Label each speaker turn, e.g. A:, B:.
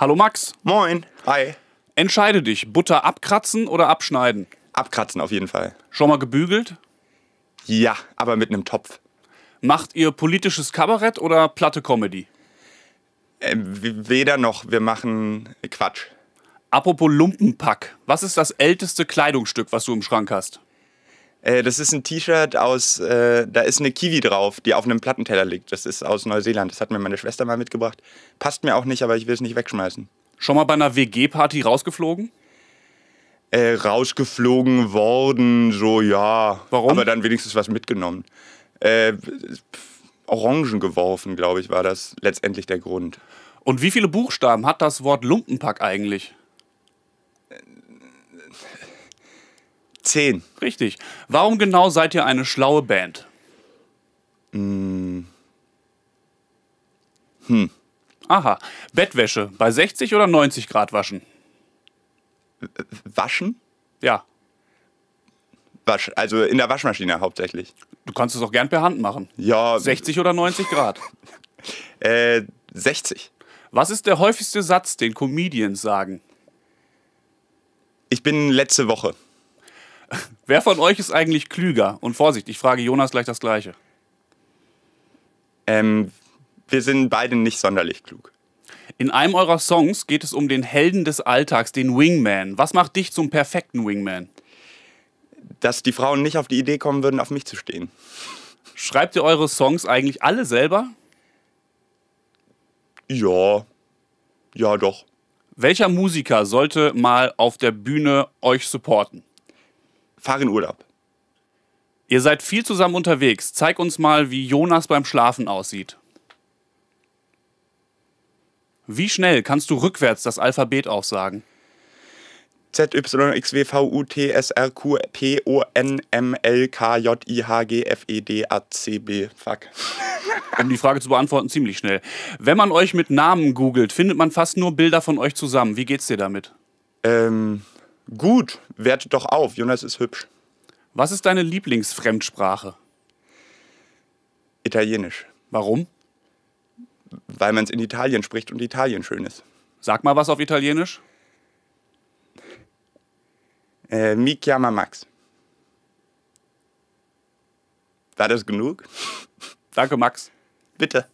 A: Hallo Max. Moin. Hi. Entscheide dich, Butter abkratzen oder abschneiden? Abkratzen auf jeden Fall. Schon mal gebügelt? Ja, aber mit einem Topf. Macht ihr politisches Kabarett oder platte Comedy? Äh, weder noch, wir machen Quatsch. Apropos Lumpenpack, was ist das älteste Kleidungsstück, was du im Schrank hast? Äh, das ist ein T-Shirt aus, äh, da ist eine Kiwi drauf, die auf
B: einem Plattenteller liegt. Das ist aus Neuseeland. Das hat mir meine Schwester mal mitgebracht. Passt mir auch nicht, aber ich will es nicht wegschmeißen.
A: Schon mal bei einer WG-Party rausgeflogen?
B: Äh, rausgeflogen worden, so ja. Warum? Aber dann wenigstens was mitgenommen. Äh,
A: Orangen geworfen, glaube ich, war das letztendlich der Grund. Und wie viele Buchstaben hat das Wort Lumpenpack eigentlich? Äh, Zehn. Richtig. Warum genau seid ihr eine schlaue Band? Hm. hm. Aha. Bettwäsche bei 60 oder 90 Grad waschen? Waschen? Ja. Wasch, also in der Waschmaschine hauptsächlich. Du kannst es auch gern per Hand machen. Ja. 60 oder 90 Grad? äh, 60. Was ist der häufigste Satz, den Comedians sagen? Ich bin letzte Woche. Wer von euch ist eigentlich klüger? Und Vorsicht, ich frage Jonas gleich das Gleiche. Ähm, wir sind beide nicht sonderlich klug. In einem eurer Songs geht es um den Helden des Alltags, den Wingman. Was macht dich zum perfekten Wingman? Dass die Frauen nicht auf die Idee kommen würden, auf mich zu stehen. Schreibt ihr eure Songs eigentlich alle selber? Ja. Ja, doch. Welcher Musiker sollte mal auf der Bühne euch supporten? fahr in Urlaub. Ihr seid viel zusammen unterwegs. Zeig uns mal, wie Jonas beim Schlafen aussieht. Wie schnell kannst du rückwärts das Alphabet aufsagen? Z, Y, X, W, V, U, T, S, R, Q, P, O, N, M, L, K, J, I, H, G, F, E, D, A, C, B. Fuck. Um die Frage zu beantworten, ziemlich schnell. Wenn man euch mit Namen googelt, findet man fast nur Bilder von euch zusammen. Wie geht's dir damit? Ähm, Gut, wertet doch auf, Jonas ist hübsch. Was ist deine Lieblingsfremdsprache?
B: Italienisch. Warum? Weil man es in Italien spricht und Italien schön ist.
A: Sag mal was auf Italienisch.
B: Äh, mi chiama Max.
A: War das genug? Danke, Max. Bitte.